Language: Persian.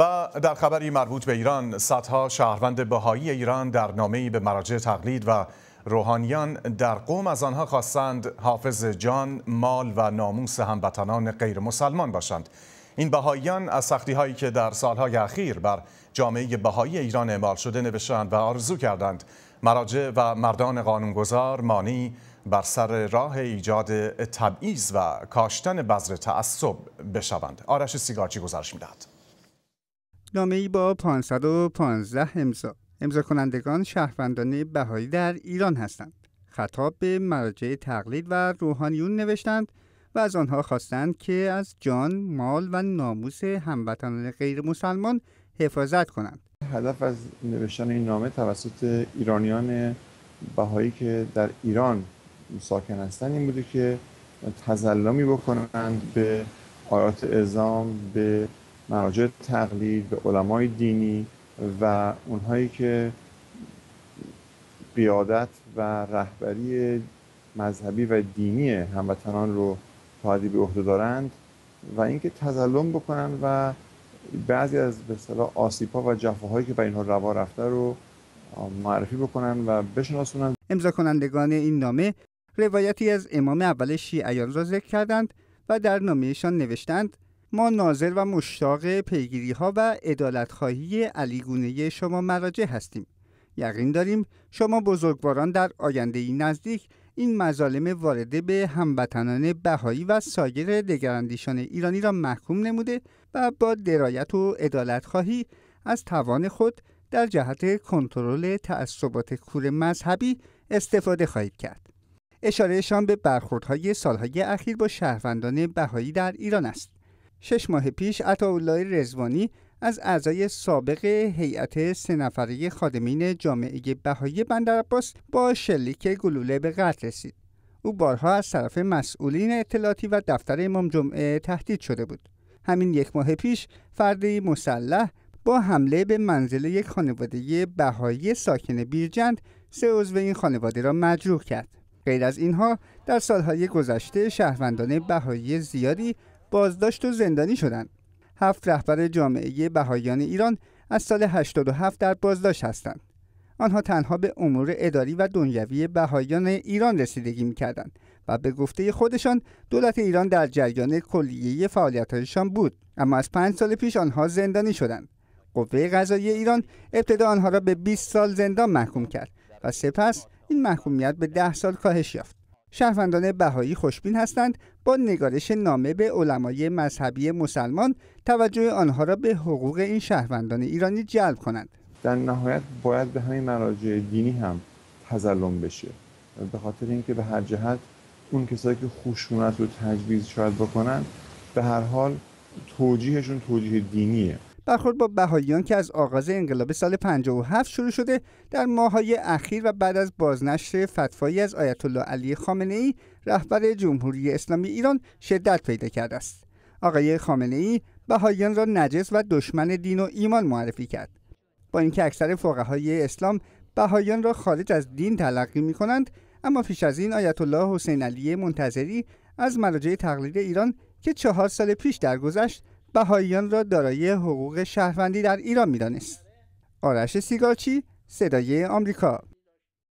و در خبری مربوط به ایران صدها شهروند بهایی ایران در نامه‌ای به مراجع تقلید و روحانیان در قوم از آنها خواستند حافظ جان، مال و ناموس هموطنان غیر مسلمان باشند. این بهاییان از سختی هایی که در سالهای اخیر بر جامعه بهایی ایران اعمال شده نوشتند و آرزو کردند مراجع و مردان قانونگذار مانی بر سر راه ایجاد تبعیض و کاشتن بذر تعصب بشوند آرش سیگارچی گزارش میدهد نامه ای با 515 امضا امضا کنندگان شهروندان بهایی در ایران هستند خطاب به مراجع تقلید و روحانیون نوشتند و از آنها خواستند که از جان، مال و ناموس هموطنان غیر مسلمان حفاظت کنند. هدف از نوشتن این نامه توسط ایرانیان بهایی که در ایران ساکن هستند این بوده که تظلمی بکنند به آیات اعظام، به مراجع تقلید به علمای دینی و اونهایی که قیادت و رهبری مذهبی و دینی هموطنان رو تا به عهده دارند و اینکه تظلم بکنن و بعضی از به اصطلاح آسیپا و جفاهایی که بر اینها روا رفته رو معرفی بکنن و بشناسونن امضا کنندگان این نامه روایتی از امام اول شیعیان را ذکر کردند و در نامهشان نوشتند ما ناظر و مشتاق پیگیری ها و ادالت خواهی علیگونه شما مراجع هستیم. یقین داریم شما بزرگواران در آینده ای نزدیک این مظالم وارده به هموطنان بهایی و سایر دگراندیشان ایرانی را محکوم نموده و با درایت و ادالت خواهی از توان خود در جهت کنترل تعصبات کور مذهبی استفاده خواهید کرد. اشارهشان به برخوردهای سالهای اخیر با شهروندان بهایی در ایران است. شش ماه پیش عطاالله رزوانی از اعضای سابق هیئت سه نفره خادمین جامعه بهایی بندرعباس با شلیک گلوله به قتل رسید او بارها از طرف مسئولین اطلاعاتی و دفتر امام جمعه تهدید شده بود همین یک ماه پیش فردی مسلح با حمله به منزل یک خانواده بهایی ساکن بیرجند سه عضو این خانواده را مجروح کرد غیر از اینها در سالهای گذشته شهروندان بهایی زیادی بازداشت و زندانی شدند. هفت رهبر جامعه بهاییان ایران از سال 87 در بازداشت هستند. آنها تنها به امور اداری و دنیوی بهاییان ایران رسیدگی میکردند و به گفته خودشان دولت ایران در جریان کلیه فعالیتهایشان بود اما از پنج سال پیش آنها زندانی شدند قوه قضایی ایران ابتدا آنها را به 20 سال زندان محکوم کرد و سپس این محکومیت به 10 سال کاهش یافت شهروندان بهایی خوشبین هستند با نگارش نامه به علمای مذهبی مسلمان توجه آنها را به حقوق این شهروندان ایرانی جلب کنند در نهایت باید به همین مراجع دینی هم تظلم بشه به خاطر اینکه به هر جهت اون کسایی که خشونت رو تجویز شاید بکنن به هر حال توجیهشون توجیه دینیه برخورد با بهاییان که از آغاز انقلاب سال 57 شروع شده در ماهای اخیر و بعد از بازنشر فتوایی از آیت الله علی خامنه ای رهبر جمهوری اسلامی ایران شدت پیدا کرده است آقای خامنه ای بهاییان را نجس و دشمن دین و ایمان معرفی کرد با اینکه اکثر فقهای اسلام بهاییان را خارج از دین تلقی می کنند اما پیش از این آیت الله حسین علی منتظری از مراجع تقلید ایران که چهار سال پیش درگذشت بهاییان را دارای حقوق شهروندی در ایران میدانست آرش سیگارچی، صدای آمریکا